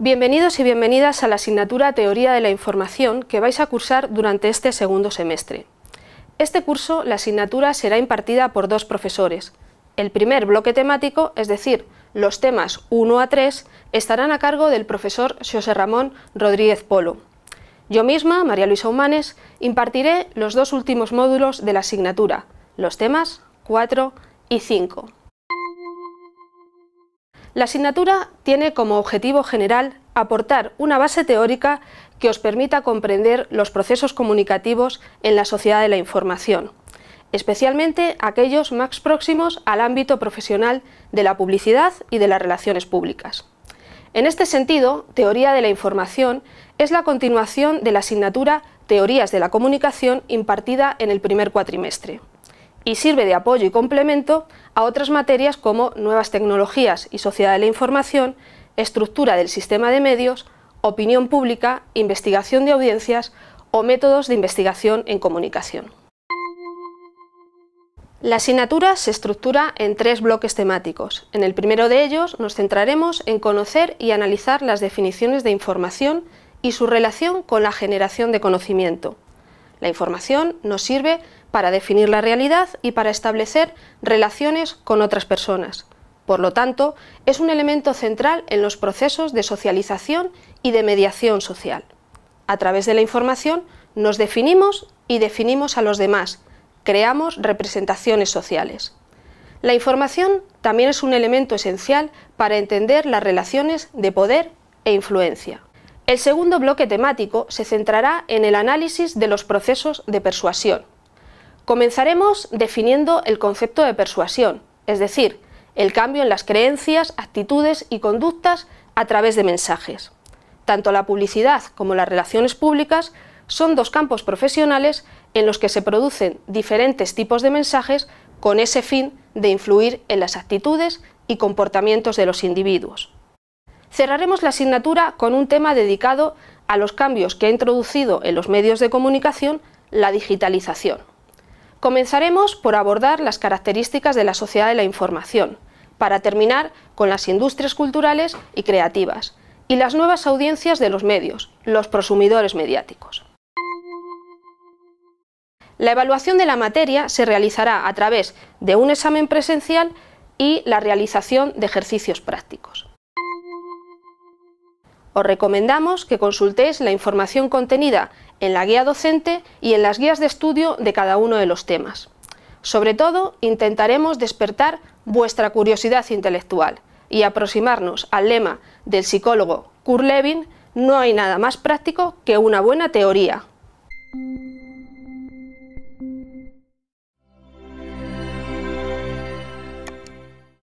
Bienvenidos y bienvenidas a la asignatura Teoría de la Información que vais a cursar durante este segundo semestre. Este curso, la asignatura será impartida por dos profesores. El primer bloque temático, es decir, los temas 1 a 3, estarán a cargo del profesor José Ramón Rodríguez Polo. Yo misma, María Luisa Humanes, impartiré los dos últimos módulos de la asignatura, los temas 4 y 5. La asignatura tiene como objetivo general aportar una base teórica que os permita comprender los procesos comunicativos en la sociedad de la información, especialmente aquellos más próximos al ámbito profesional de la publicidad y de las relaciones públicas. En este sentido, Teoría de la Información es la continuación de la asignatura Teorías de la Comunicación impartida en el primer cuatrimestre y sirve de apoyo y complemento a otras materias como nuevas tecnologías y sociedad de la información, estructura del sistema de medios, opinión pública, investigación de audiencias o métodos de investigación en comunicación. La asignatura se estructura en tres bloques temáticos. En el primero de ellos nos centraremos en conocer y analizar las definiciones de información y su relación con la generación de conocimiento. La información nos sirve para definir la realidad y para establecer relaciones con otras personas. Por lo tanto, es un elemento central en los procesos de socialización y de mediación social. A través de la información nos definimos y definimos a los demás, creamos representaciones sociales. La información también es un elemento esencial para entender las relaciones de poder e influencia. El segundo bloque temático se centrará en el análisis de los procesos de persuasión. Comenzaremos definiendo el concepto de persuasión, es decir, el cambio en las creencias, actitudes y conductas a través de mensajes. Tanto la publicidad como las relaciones públicas son dos campos profesionales en los que se producen diferentes tipos de mensajes con ese fin de influir en las actitudes y comportamientos de los individuos. Cerraremos la asignatura con un tema dedicado a los cambios que ha introducido en los medios de comunicación la digitalización. Comenzaremos por abordar las características de la sociedad de la información, para terminar con las industrias culturales y creativas, y las nuevas audiencias de los medios, los prosumidores mediáticos. La evaluación de la materia se realizará a través de un examen presencial y la realización de ejercicios prácticos os recomendamos que consultéis la información contenida en la guía docente y en las guías de estudio de cada uno de los temas. Sobre todo, intentaremos despertar vuestra curiosidad intelectual y aproximarnos al lema del psicólogo Kurt Levin, no hay nada más práctico que una buena teoría.